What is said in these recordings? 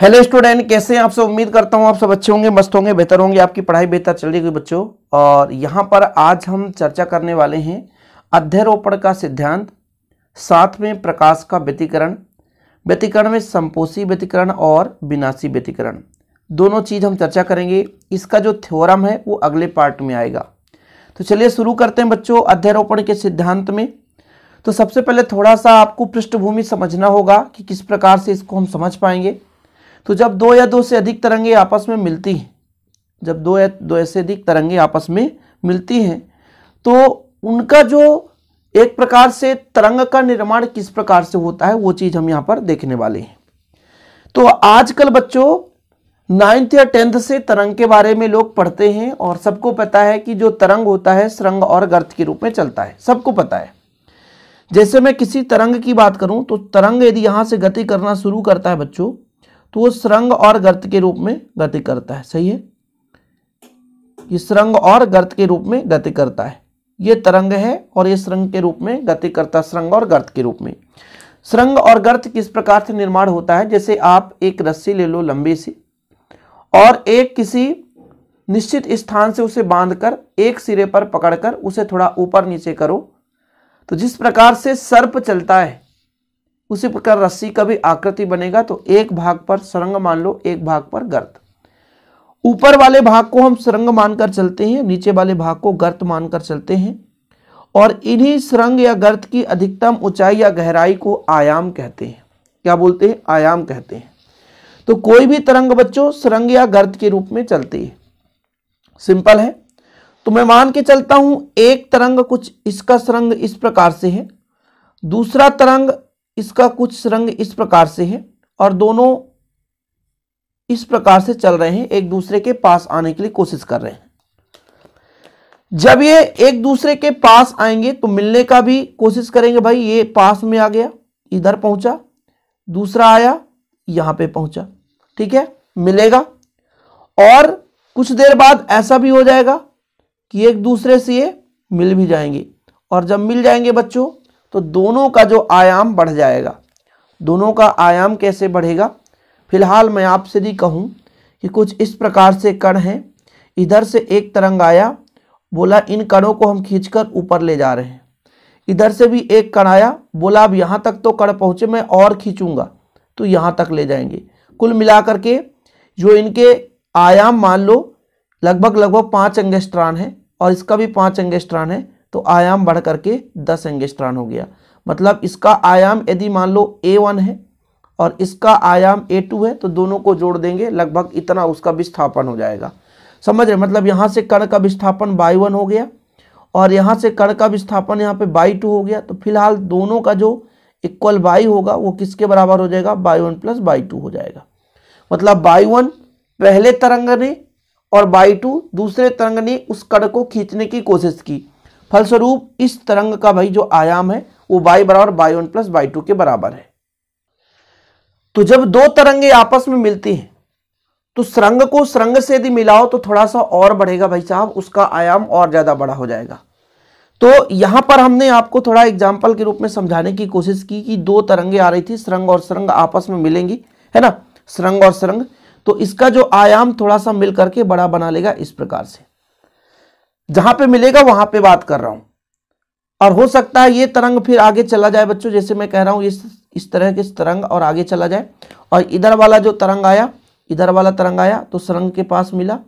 hello student कैसे हैं आप सब उम्मीद करता हूं आप सब अच्छे होंगे मस्त होंगे बेहतर होंगे आपकी पढ़ाई बेहतर चल रही है बच्चों और यहां पर आज हम चर्चा करने वाले हैं अध्यारोपण का सिद्धांत साथ में प्रकाश का व्यतिकरण व्यतिकरण में संपोषी व्यतिकरण और विनाशी व्यतिकरण दोनों चीज़ हम चर्चा करेंगे इसका जो थ्योरम है वो अगले पार्ट में आएगा तो चलिए शुरू करते हैं बच्चों अध्यारोपण के सिद्धांत में तो सबसे पहले थोड़ा सा आपको पृष्ठभूमि समझना होगा कि किस प्रकार से इसको हम समझ पाएंगे तो जब दो या दो से अधिक तरंगे आपस में मिलती हैं जब दो या दो से अधिक तरंगे आपस में मिलती हैं तो उनका जो एक प्रकार से तरंग का निर्माण किस प्रकार से होता है वो चीज़ हम यहाँ पर देखने वाले हैं तो आजकल बच्चों नाइन्थ या टेंथ से तरंग के बारे में लोग पढ़ते हैं और सबको पता है कि जो तरंग होता है सरंग और गर्त के रूप में चलता है सबको पता है जैसे मैं किसी तरंग की बात करूं तो तरंग यदि यहां से गति करना शुरू करता है बच्चों तो वो सुरंग और गर्त के रूप में गति करता है सही है ये सुरंग और गर्त के रूप में गति करता है ये तरंग है और ये सुरंग के रूप में गति करता सुरंग और गर्त के रूप में सुरंग और गर्त किस प्रकार से निर्माण होता है जैसे आप एक रस्सी ले लो लंबी सी और एक किसी निश्चित स्थान से उसे बांधकर एक सिरे पर पकड़कर उसे थोड़ा ऊपर नीचे करो तो जिस प्रकार से सर्प चलता है उसी प्रकार रस्सी का भी आकृति बनेगा तो एक भाग पर सुरंग मान लो एक भाग पर गर्त ऊपर वाले भाग को हम सुरंग मानकर चलते हैं नीचे वाले भाग को गर्त मानकर चलते हैं और इन्हीं सुरंग या गर्त की अधिकतम ऊंचाई या गहराई को आयाम कहते हैं क्या बोलते हैं आयाम कहते हैं तो कोई भी तरंग बच्चों सुरंग या गर्त के रूप में चलती है सिंपल है तो मैं मान के चलता हूं एक तरंग कुछ इसका सुरंग इस प्रकार से है दूसरा तरंग इसका कुछ रंग इस प्रकार से है और दोनों इस प्रकार से चल रहे हैं एक दूसरे के पास आने के लिए कोशिश कर रहे हैं जब ये एक दूसरे के पास आएंगे तो मिलने का भी कोशिश करेंगे भाई ये पास में आ गया इधर पहुंचा दूसरा आया यहां पे पहुंचा ठीक है मिलेगा और कुछ देर बाद ऐसा भी हो जाएगा कि एक दूसरे से ये मिल भी जाएंगे और जब मिल जाएंगे बच्चों तो दोनों का जो आयाम बढ़ जाएगा दोनों का आयाम कैसे बढ़ेगा फिलहाल मैं आपसे भी कहूँ कि कुछ इस प्रकार से कण हैं इधर से एक तरंग आया बोला इन कणों को हम खींचकर ऊपर ले जा रहे हैं इधर से भी एक कण आया बोला अब यहाँ तक तो कण पहुँचे मैं और खींचूँगा तो यहाँ तक ले जाएंगे कुल मिलाकर के जो इनके आयाम मान लो लगभग लगभग पाँच अंगेस्ट्रान है और इसका भी पाँच अंगेस्ट्रान है तो आयाम बढ़ करके दस एंगेस्ट्रान हो गया मतलब इसका आयाम यदि मान लो ए वन है और इसका आयाम ए टू है तो दोनों को जोड़ देंगे लगभग इतना उसका विस्थापन हो जाएगा समझ रहे मतलब यहाँ से कण का विस्थापन बाई वन हो गया और यहाँ से कण का विस्थापन यहाँ पे बाई टू हो गया तो फिलहाल दोनों का जो इक्वल बाई होगा वो किसके बराबर हो जाएगा Y one plus Y two हो जाएगा मतलब बाई वन पहले तरंग ने और बाई टू दूसरे तरंग ने उस कण को खींचने की कोशिश की फलस्वरूप इस तरंग का भाई जो आयाम है वो बाई बराबर Y one plus Y two के बराबर है तो जब दो तरंगे आपस में मिलती हैं तो सुरंग को सुरंग से यदि मिलाओ तो थोड़ा सा और बढ़ेगा भाई साहब उसका आयाम और ज्यादा बड़ा हो जाएगा तो यहां पर हमने आपको थोड़ा एग्जाम्पल के रूप में समझाने की कोशिश की कि दो तरंगे आ रही थी सुरंग और सुरंग आपस में मिलेंगी है ना सुरंग और सुरंग तो इसका जो आयाम थोड़ा सा मिल करके बड़ा बना लेगा इस प्रकार से जहां पे मिलेगा वहां पे बात कर रहा हूं और हो सकता है ये तरंग फिर आगे चला जाए बच्चों जैसे मैं कह रहा हूं इस इस तरह के तरंग और आगे चला जाए और इधर वाला जो तरंग आया इधर वाला तरंग आया तो सुरंग के पास मिला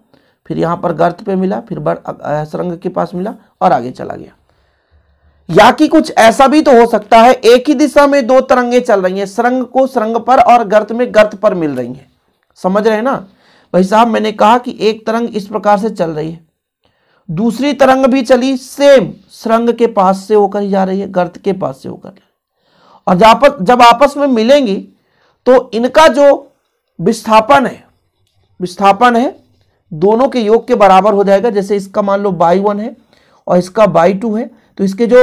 फिर यहाँ पर गर्त पे मिला फिर सुरंग के पास मिला और आगे चला गया या कि कुछ ऐसा भी तो हो सकता है एक ही दिशा में दो तरंगे चल रही हैं सुरंग को सुरंग पर और गर्त में गर्त पर मिल रही हैं समझ रहे हैं ना भाई साहब मैंने कहा कि एक तरंग इस प्रकार से चल रही है दूसरी तरंग भी चली सेम सुरंग के पास से होकर जा रही है गर्त के पास से होकर और जब आपस में मिलेंगी तो इनका जो विस्थापन है विस्थापन है दोनों के योग के बराबर हो जाएगा जैसे इसका मान लो बाई वन है और इसका बाई टू है तो इसके जो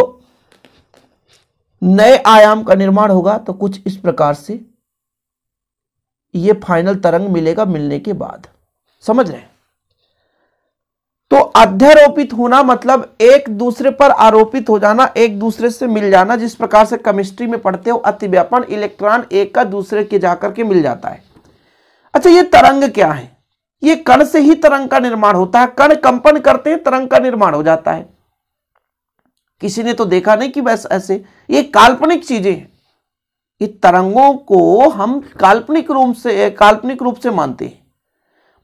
नए आयाम का निर्माण होगा तो कुछ इस प्रकार से ये फाइनल तरंग मिलेगा मिलने के बाद समझ रहे हैं तो अध्यारोपित होना मतलब एक दूसरे पर आरोपित हो जाना एक दूसरे से मिल जाना जिस प्रकार से केमिस्ट्री में पढ़ते हो अतिव्यापन इलेक्ट्रॉन एक का दूसरे के जाकर के मिल जाता है अच्छा ये तरंग क्या है ये कण से ही तरंग का निर्माण होता है कण कंपन करते हैं तरंग का निर्माण हो जाता है किसी ने तो देखा नहीं कि बस ऐसे ये काल्पनिक चीजें हैं ये तरंगों को हम काल्पनिक रूप से काल्पनिक रूप से मानते हैं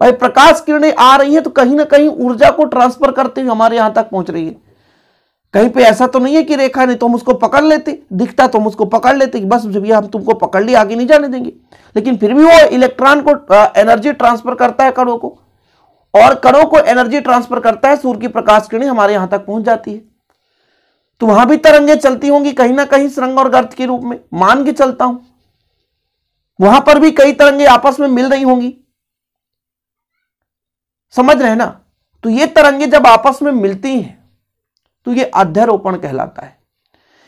भाई प्रकाश किरणें आ रही हैं तो कहीं ना कहीं ऊर्जा को ट्रांसफर करते हुए हमारे यहां तक पहुंच रही है कहीं पे ऐसा तो नहीं है कि रेखा नहीं तो हम उसको पकड़ लेते दिखता तो हम उसको पकड़ लेते कि बस जब ये हम तुमको पकड़ लिया आगे नहीं जाने देंगे लेकिन फिर भी वो इलेक्ट्रॉन को एनर्जी ट्रांसफर करता है कणों को और कणों को एनर्जी ट्रांसफर करता है सूर्य की प्रकाश किरणी हमारे यहां तक पहुंच जाती है तो वहां भी तरंगे चलती होंगी कहीं ना कहीं सुरंग और गर्त के रूप में मान के चलता हूं वहां पर भी कई तरंगे आपस में मिल रही होंगी समझ रहे ना तो ये तरंगे जब आपस में मिलती हैं तो ये अध्यारोपण कहलाता है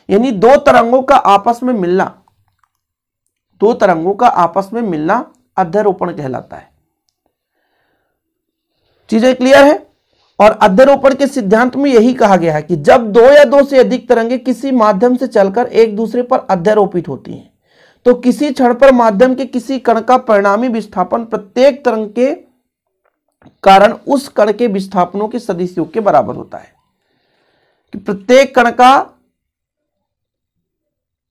यानी दो तरंगों का आपस में मिलना दो तरंगों का आपस में मिलना अध्यारोपण कहलाता है चीजें क्लियर है और अध्यारोपण के सिद्धांत में यही कहा गया है कि जब दो या दो से अधिक तरंगे किसी माध्यम से चलकर एक दूसरे पर अध्यारोपित होती हैं तो किसी क्षण पर माध्यम के किसी कण का परिणामी विस्थापन प्रत्येक तरंग के कारण उस कण के विस्थापनों के सदिश योग के बराबर होता है कि प्रत्येक कण का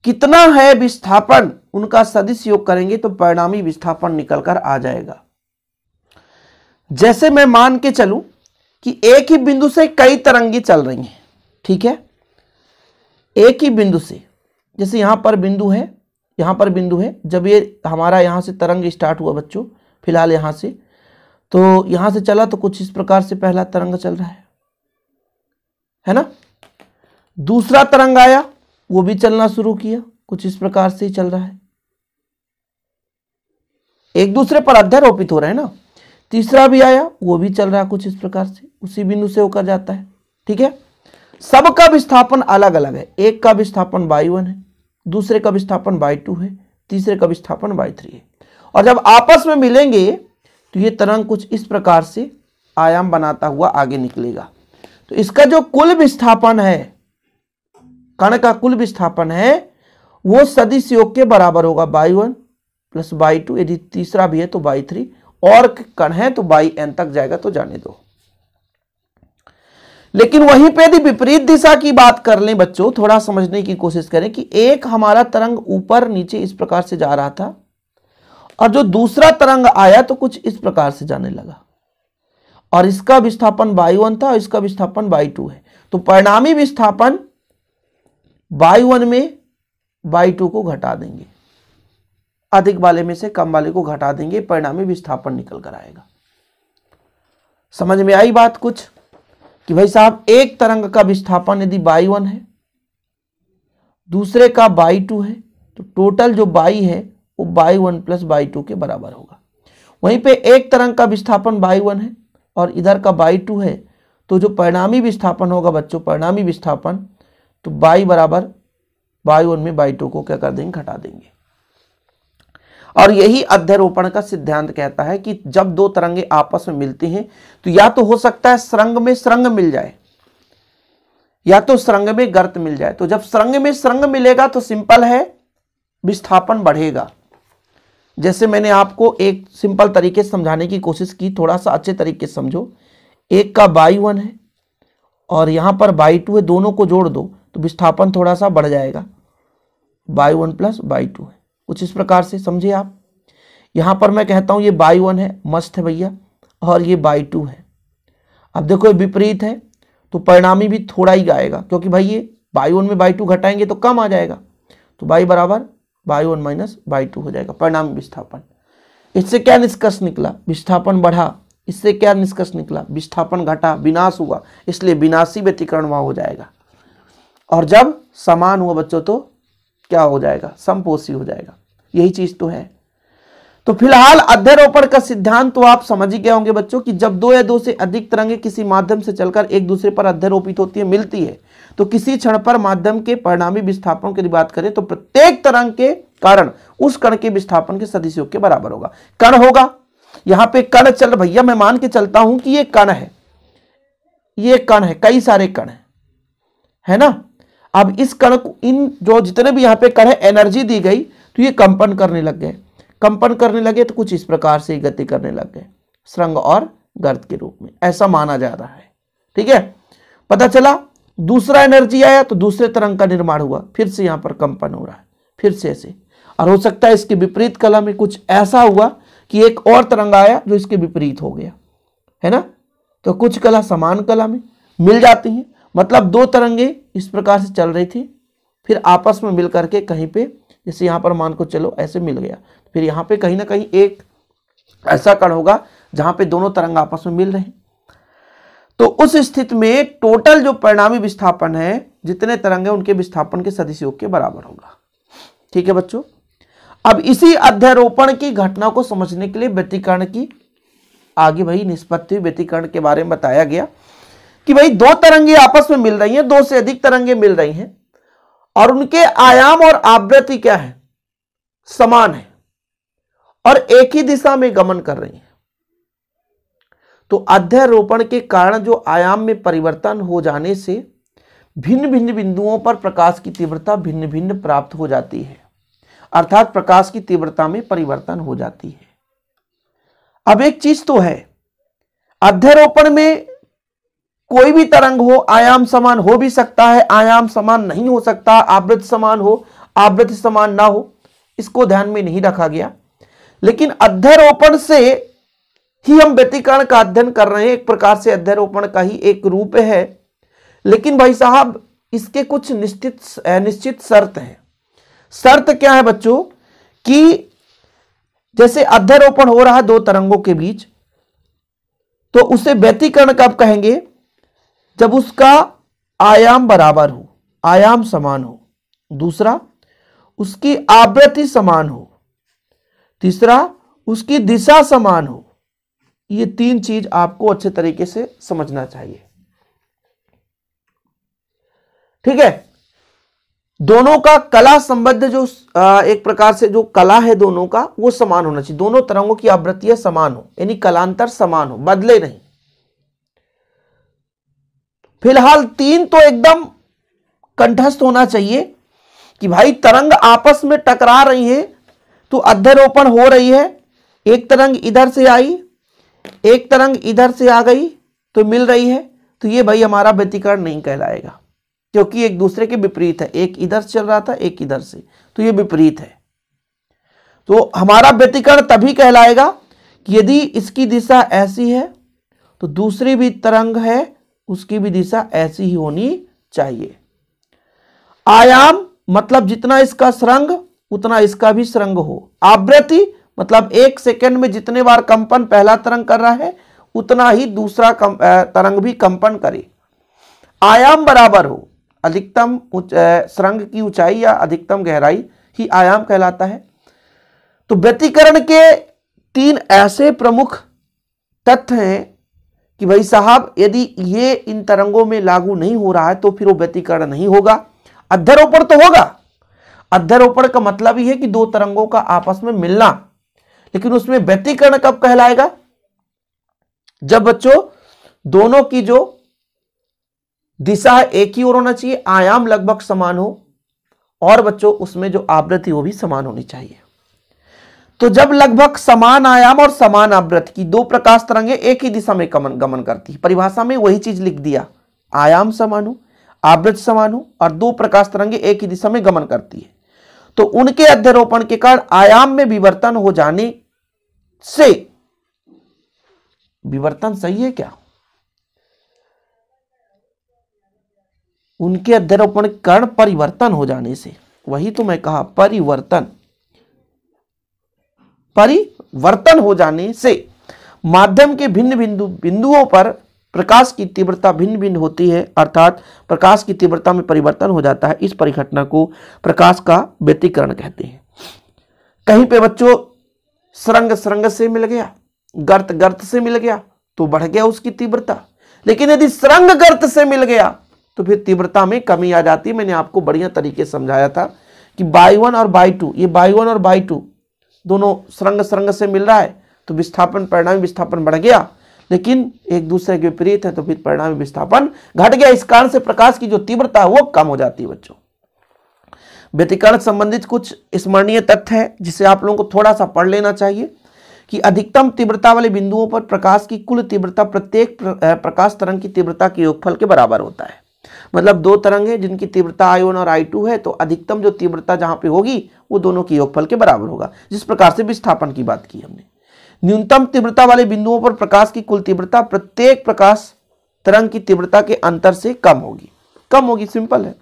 कितना है विस्थापन उनका सदिश योग करेंगे तो परिणामी विस्थापन निकलकर आ जाएगा जैसे मैं मान के चलूं कि एक ही बिंदु से कई तरंगी चल रही हैं ठीक है एक ही बिंदु से जैसे यहां पर बिंदु है यहां पर बिंदु है जब ये हमारा यहां से तरंग स्टार्ट हुआ बच्चों फिलहाल यहां से तो यहां से चला तो कुछ इस प्रकार से पहला तरंग चल रहा है है ना दूसरा तरंग आया वो भी चलना शुरू किया कुछ इस प्रकार से ही चल रहा है एक दूसरे पर अध्यारोपित हो रहा है ना तीसरा भी आया वो भी चल रहा है कुछ इस प्रकार से उसी बिंदु से होकर जाता है ठीक है सबका विस्थापन अलग अलग है एक का विस्थापन बाई वन है दूसरे का विस्थापन बाई टू है तीसरे का विस्थापन बाई थ्री है और जब आपस में मिलेंगे तो ये तरंग कुछ इस प्रकार से आयाम बनाता हुआ आगे निकलेगा तो इसका जो कुल विस्थापन है कण का कुल विस्थापन है वो सदिश योग के बराबर होगा Y one plus Y two यदि तीसरा भी है तो बाई थ्री और कण है तो बाई एन तक जाएगा तो जाने दो लेकिन वहीं पे यदि विपरीत दिशा की बात कर लें बच्चों थोड़ा समझने की कोशिश करें कि एक हमारा तरंग ऊपर नीचे इस प्रकार से जा रहा था और जो दूसरा तरंग आया तो कुछ इस प्रकार से जाने लगा और इसका विस्थापन बाई वन था और इसका विस्थापन बाई टू है तो परिणामी विस्थापन बाई वन में बाई टू को घटा देंगे अधिक वाले में से कम वाले को घटा देंगे परिणामी विस्थापन निकल कर आएगा समझ में आई बात कुछ कि भाई साहब एक तरंग का विस्थापन यदि बाई वन है दूसरे का बाई टू है तो टोटल जो बाई है वो Y one plus Y two के बराबर होगा वहीं पे एक तरंग का विस्थापन बाई वन है और इधर का बाई टू है तो जो परिणामी विस्थापन होगा बच्चों परिणामी विस्थापन तो बाई बराबर बाई वन में बाई टू को क्या कर देंगे घटा देंगे और यही अध्यरोपण का सिद्धांत कहता है कि जब दो तरंगे आपस में मिलती हैं तो या तो हो सकता है सृंग में सृंग मिल जाए या तो सृंग में गर्त मिल जाए तो जब श्रृंग में सृंग मिलेगा तो सिंपल है विस्थापन बढ़ेगा जैसे मैंने आपको एक सिंपल तरीके से समझाने की कोशिश की थोड़ा सा अच्छे तरीके से समझो एक का बाई वन है और यहाँ पर बाई टू है दोनों को जोड़ दो तो विस्थापन थोड़ा सा बढ़ जाएगा Y one plus Y two है कुछ इस प्रकार से समझे आप यहाँ पर मैं कहता हूँ ये बाई वन है मस्त है भैया और ये बाई टू है अब देखो ये विपरीत है तो परिणामी भी थोड़ा ही आएगा क्योंकि भाई ये बाई वन में बाई टू घटाएंगे तो कम आ जाएगा तो बाई बराबर Y one minus Y two हो जाएगा परिणाम विस्थापन इससे क्या निष्कर्ष निकला विस्थापन बढ़ा इससे क्या निष्कर्ष निकला विस्थापन घटा विनाश हुआ इसलिए विनाशी व्यतिकरण वहां हो जाएगा और जब समान हुआ बच्चों तो क्या हो जाएगा समपोषी हो जाएगा यही चीज़ तो है तो फिलहाल अध्यारोपण का सिद्धांत तो आप समझ ही गए होंगे बच्चों कि जब दो या दो से अधिक तरंगे किसी माध्यम से चलकर एक दूसरे पर अध्यारोपित होती है मिलती है तो किसी क्षण पर माध्यम के परिणामी विस्थापन की बात करें तो प्रत्येक तरंग के कारण उस कण के विस्थापन के सदिश योग के बराबर होगा कण होगा यहां पर कण चल भैया मैं मान के चलता हूं कि ये कण है ये कण है कई सारे कण है है ना अब इस कण को इन जो जितने भी यहां पे कण है एनर्जी दी गई तो ये कंपन करने लग गए कंपन करने लगे तो कुछ इस प्रकार से गति करने लग गए श्रृंग और गर्द के रूप में ऐसा माना जा रहा है ठीक है पता चला दूसरा एनर्जी आया तो दूसरे तरंग का निर्माण हुआ फिर से यहां पर कंपन हो रहा है फिर से ऐसे और हो सकता है इसके विपरीत कला में कुछ ऐसा हुआ कि एक और तरंग आया जो इसके विपरीत हो गया है ना तो कुछ कला समान कला में मिल जाती हैं मतलब दो तरंगे इस प्रकार से चल रही थी फिर आपस में मिल करके कहीं पे जैसे यहां पर मान को चलो ऐसे मिल गया फिर यहाँ पे कहीं ना कहीं एक ऐसा कण होगा जहां पे दोनों तरंग आपस में मिल रहे हैं तो उस स्थिति में टोटल जो परिणामी विस्थापन है जितने तरंग हैं उनके विस्थापन के सदिश योग के बराबर होगा ठीक है बच्चों अब इसी अध्यारोपण की घटना को समझने के लिए व्यतीकरण की आगे भाई निष्पत्ति व्यतीकरण के बारे में बताया गया कि भाई दो तरंगे आपस में मिल रही हैं दो से अधिक तरंगे मिल रही हैं और उनके आयाम और आवृत्ति क्या है समान है और एक ही दिशा में गमन कर रही हैं तो अध्यारोपण के कारण जो आयाम में परिवर्तन हो जाने से भिन्न भिन्न बिंदुओं पर प्रकाश की तीव्रता भिन्न भिन्न प्राप्त हो जाती है अर्थात प्रकाश की तीव्रता में परिवर्तन हो जाती है अब एक चीज तो है अध्यारोपण में कोई भी तरंग हो आयाम समान हो भी सकता है आयाम समान नहीं हो सकता आवृत समान हो आवृत समान ना हो इसको ध्यान में नहीं रखा गया लेकिन अध्यारोपण से ही हम व्यतीकरण का अध्ययन कर रहे हैं एक प्रकार से अध्यारोपण का ही एक रूप है लेकिन भाई साहब इसके कुछ निश्चित निश्चित शर्त है शर्त क्या है बच्चों कि जैसे अध्यारोपण हो रहा दो तरंगों के बीच तो उसे व्यतीकरण कब कहेंगे जब उसका आयाम बराबर हो आयाम समान हो दूसरा उसकी आवृत्ति समान हो तीसरा उसकी दिशा समान हो ये तीन चीज आपको अच्छे तरीके से समझना चाहिए ठीक है दोनों का कला संबद्ध जो एक प्रकार से जो कला है दोनों का वो समान होना चाहिए दोनों तरंगों की आवृत्तियां समान हो यानी कलांतर समान हो बदले नहीं फिलहाल तीन तो एकदम कंठस्थ होना चाहिए कि भाई तरंग आपस में टकरा रही है तो अध्यरोपण हो रही है एक तरंग इधर से आई एक तरंग इधर से आ गई तो मिल रही है तो ये भाई हमारा व्यतिकरण नहीं कहलाएगा क्योंकि एक दूसरे के विपरीत है एक इधर से चल रहा था एक इधर से तो ये विपरीत है तो हमारा व्यतिकरण तभी कहलाएगा कि यदि इसकी दिशा ऐसी है तो दूसरी भी तरंग है उसकी भी दिशा ऐसी ही होनी चाहिए आयाम मतलब जितना इसका सरंग उतना इसका भी श्रृंग हो आवृत्ति मतलब एक सेकेंड में जितने बार कंपन पहला तरंग कर रहा है उतना ही दूसरा कम, तरंग भी कंपन करे आयाम बराबर हो अधिकतम श्रृंग की ऊंचाई या अधिकतम गहराई ही आयाम कहलाता है तो व्यतीकरण के तीन ऐसे प्रमुख तथ्य हैं कि भाई साहब यदि ये इन तरंगों में लागू नहीं हो रहा है तो फिर वो व्यतीकरण नहीं होगा अध्यारोपण तो होगा अध्यारोपण का मतलब ही है कि दो तरंगों का आपस में मिलना लेकिन उसमें व्यतीकरण कब कहलाएगा जब बच्चों दोनों की जो दिशा एक ही ओर होना चाहिए आयाम लगभग समान हो और बच्चों उसमें जो आवृत्ति वो भी समान होनी चाहिए तो जब लगभग समान आयाम और समान आवृत्ति की दो प्रकाश तरंगे एक ही दिशा में गमन गमन करती परिभाषा में वही चीज लिख दिया आयाम समान हो आवृत्ति समान हो और दो प्रकाश तरंगे एक ही दिशा में गमन करती है तो उनके अध्यरोपण के कारण आयाम में विवर्तन हो जाने से विवर्तन सही है क्या उनके के कारण परिवर्तन हो जाने से वही तो मैं कहा परिवर्तन परिवर्तन हो जाने से माध्यम के भिन्न बिंदु बिंदुओं पर प्रकाश की तीव्रता भिन्न भिन्न होती है अर्थात प्रकाश की तीव्रता में परिवर्तन हो जाता है इस परिघटना को प्रकाश का व्यतीकरण कहते हैं कहीं पे बच्चों सरंग सरंग से मिल गया गर्त गर्त से मिल गया तो बढ़ गया उसकी तीव्रता लेकिन यदि सरंग गर्त से मिल गया तो फिर तीव्रता में कमी आ जाती मैंने आपको बढ़िया तरीके समझाया था कि बाई वन और बाई टू ये बाई वन और बाई टू दोनों सरंग सरंग से मिल रहा है तो विस्थापन परिणाम विस्थापन बढ़ गया लेकिन एक दूसरे के विपरीत है तो फिर परिणाम विस्थापन घट गया इस कारण से प्रकाश की जो तीव्रता है वो कम हो जाती है बच्चों व्यतिकरण संबंधित कुछ स्मरणीय तथ्य है जिसे आप लोगों को थोड़ा सा पढ़ लेना चाहिए कि अधिकतम तीव्रता वाले बिंदुओं पर प्रकाश की कुल तीव्रता प्रत्येक प्रकाश तरंग की तीव्रता के योगफल के बराबर होता है मतलब दो तरंग है जिनकी तीव्रता आई वन और आई टू है तो अधिकतम जो तीव्रता जहां पे होगी वो दोनों के योगफल के बराबर होगा जिस प्रकार से विस्थापन की बात की हमने न्यूनतम तीव्रता वाले बिंदुओं पर प्रकाश की कुल तीव्रता प्रत्येक प्रकाश तरंग की तीव्रता के अंतर से कम होगी कम होगी सिंपल है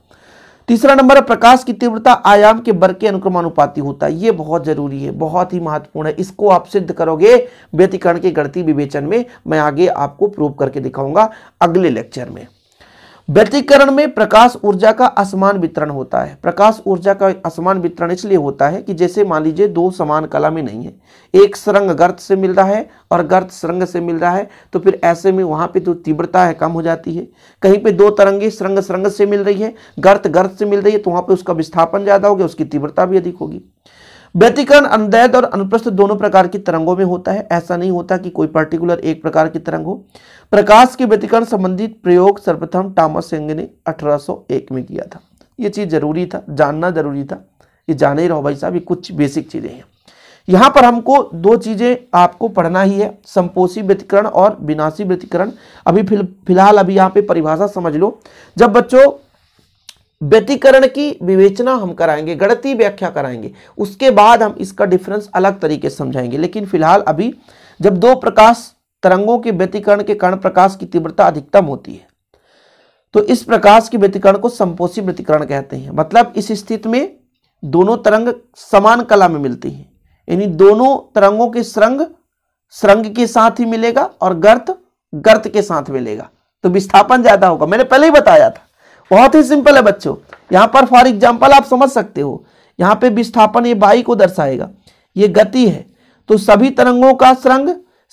तीसरा नंबर है प्रकाश की तीव्रता आयाम के वर्ग के अनुक्रमानुपाती होता है ये बहुत जरूरी है बहुत ही महत्वपूर्ण है इसको आप सिद्ध करोगे व्यतिकरण के गणती विवेचन में मैं आगे आपको प्रूव करके दिखाऊंगा अगले लेक्चर में व्यतीकरण में प्रकाश ऊर्जा का असमान वितरण होता है प्रकाश ऊर्जा का असमान वितरण इसलिए होता है कि जैसे मान लीजिए दो समान कला में नहीं है एक सरंग गर्त से मिल रहा है और गर्त सरंग से मिल रहा है तो फिर ऐसे में वहाँ पे जो तो तीव्रता है कम हो जाती है कहीं पे दो तरंगे सरंग सरंग से मिल रही है गर्त गर्त से मिल रही है तो वहाँ पर उसका विस्थापन ज़्यादा हो गया उसकी तीव्रता भी अधिक होगी व्यतिकरण अनुदैत और अनुप्रस्थ दोनों प्रकार की तरंगों में होता है ऐसा नहीं होता कि कोई पर्टिकुलर एक प्रकार की तरंग हो प्रकाश के व्यतिकरण संबंधित प्रयोग सर्वप्रथम टॉमस यंग ने 1801 में किया था ये चीज़ जरूरी था जानना जरूरी था ये जाने ही रहो भाई साहब ये कुछ बेसिक चीज़ें हैं यहाँ पर हमको दो चीज़ें आपको पढ़ना ही है संपोषी व्यतिकरण और विनाशी व्यतिकरण अभी फिलहाल अभी यहाँ पे परिभाषा समझ लो जब बच्चों व्यतीकरण की विवेचना हम कराएंगे गणती व्याख्या कराएंगे उसके बाद हम इसका डिफरेंस अलग तरीके से समझाएंगे लेकिन फिलहाल अभी जब दो प्रकाश तरंगों के व्यतीकरण के कारण प्रकाश की तीव्रता अधिकतम होती है तो इस प्रकाश के व्यतीकरण को संपोषी व्यतीकरण कहते हैं मतलब इस स्थिति में दोनों तरंग समान कला में मिलती हैं यानी दोनों तरंगों के श्रृंग श्रृंग के साथ ही मिलेगा और गर्त गर्त के साथ मिलेगा तो विस्थापन ज्यादा होगा मैंने पहले ही बताया था बहुत ही सिंपल है बच्चों यहाँ पर फॉर एग्जाम्पल आप समझ सकते हो यहाँ पे विस्थापन ये बाई को दर्शाएगा ये गति है तो सभी तरंगों का श्रंग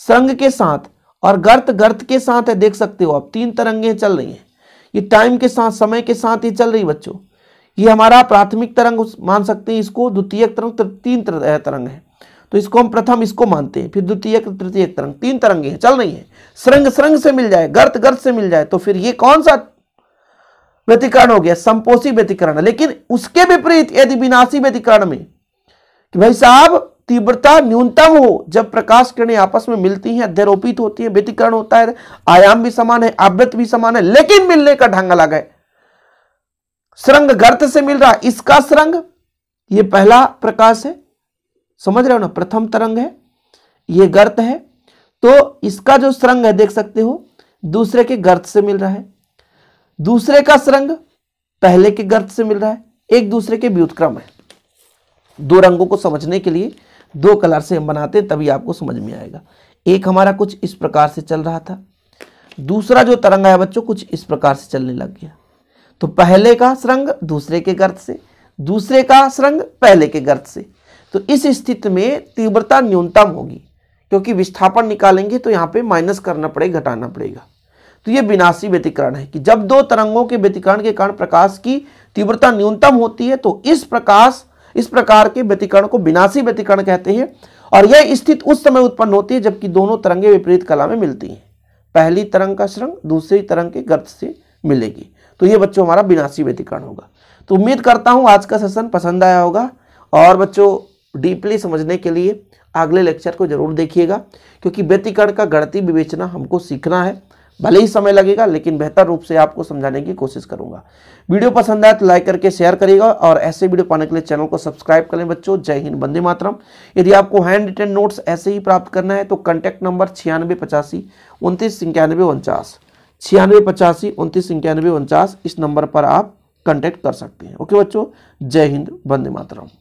श्रंग के साथ और गर्त गर्त के साथ है देख सकते हो आप तीन तरंगे चल रही हैं ये टाइम के साथ समय के साथ ये चल रही बच्चों ये हमारा प्राथमिक तरंग मान सकते हैं इसको द्वितीय तरंग तीन तरंग है तो इसको हम प्रथम इसको मानते हैं फिर द्वितीय तृतीय तरंग तीन तरंगे हैं चल रही हैं श्रृंग श्रृंग से मिल जाए गर्त गर्त से मिल जाए तो फिर ये कौन सा व्यतिकरण हो गया संपोषी व्यतिकरण लेकिन उसके विपरीत यदि विनाशी व्यतिकरण में कि भाई साहब तीव्रता न्यूनतम हो जब प्रकाश किरणें आपस में मिलती हैं अध्यारोपित होती है व्यतिकरण होता है आयाम भी समान है आवृत्त भी समान है लेकिन मिलने का ढंग अलग है श्रृंग गर्त से मिल रहा इसका श्रृंग ये पहला प्रकाश है समझ रहे हो ना प्रथम तरंग है ये गर्त है तो इसका जो श्रृंग है देख सकते हो दूसरे के गर्त से मिल रहा है दूसरे का संरंग पहले के गर्त से मिल रहा है एक दूसरे के व्युतक्रम है दो रंगों को समझने के लिए दो कलर से हम बनाते हैं तभी आपको समझ में आएगा एक हमारा कुछ इस प्रकार से चल रहा था दूसरा जो तरंग आया बच्चों कुछ इस प्रकार से चलने लग गया तो पहले का श्रृंग दूसरे के गर्द से दूसरे का श्रृंग पहले के गर्द से तो इस स्थिति में तीव्रता न्यूनतम होगी क्योंकि विस्थापन निकालेंगे तो यहाँ पे माइनस करना पड़ेगा घटाना पड़ेगा तो ये विनाशी व्यतिकरण है कि जब दो तरंगों के व्यतिकरण के कारण प्रकाश की तीव्रता न्यूनतम होती है तो इस प्रकाश इस प्रकार के व्यतिकरण को विनाशी व्यतिकरण कहते हैं और यह स्थिति उस समय उत्पन्न होती है जबकि दोनों तरंगे विपरीत कला में मिलती हैं पहली तरंग का श्रंग दूसरी तरंग के गर्द से मिलेगी तो ये बच्चों हमारा विनाशी व्यतिकरण होगा तो उम्मीद करता हूँ आज का सेशन पसंद आया होगा और बच्चों डीपली समझने के लिए अगले लेक्चर को जरूर देखिएगा क्योंकि व्यतिकरण का गणती विवेचना हमको सीखना है भले ही समय लगेगा लेकिन बेहतर रूप से आपको समझाने की कोशिश करूंगा वीडियो पसंद आए तो लाइक करके शेयर करिएगा और ऐसे वीडियो पाने के लिए चैनल को सब्सक्राइब करें बच्चों जय हिंद बंदे मातरम यदि आपको हैंड रिटर्न नोट्स ऐसे ही प्राप्त करना है तो कॉन्टैक्ट नंबर छियानवे पचासी उनतीस इक्यानवे उनचास छियानवे पचासी उनतीस इक्यानवे उनचास इस नंबर पर आप कॉन्टैक्ट कर सकते हैं ओके बच्चों जय हिंद बंदे मातरम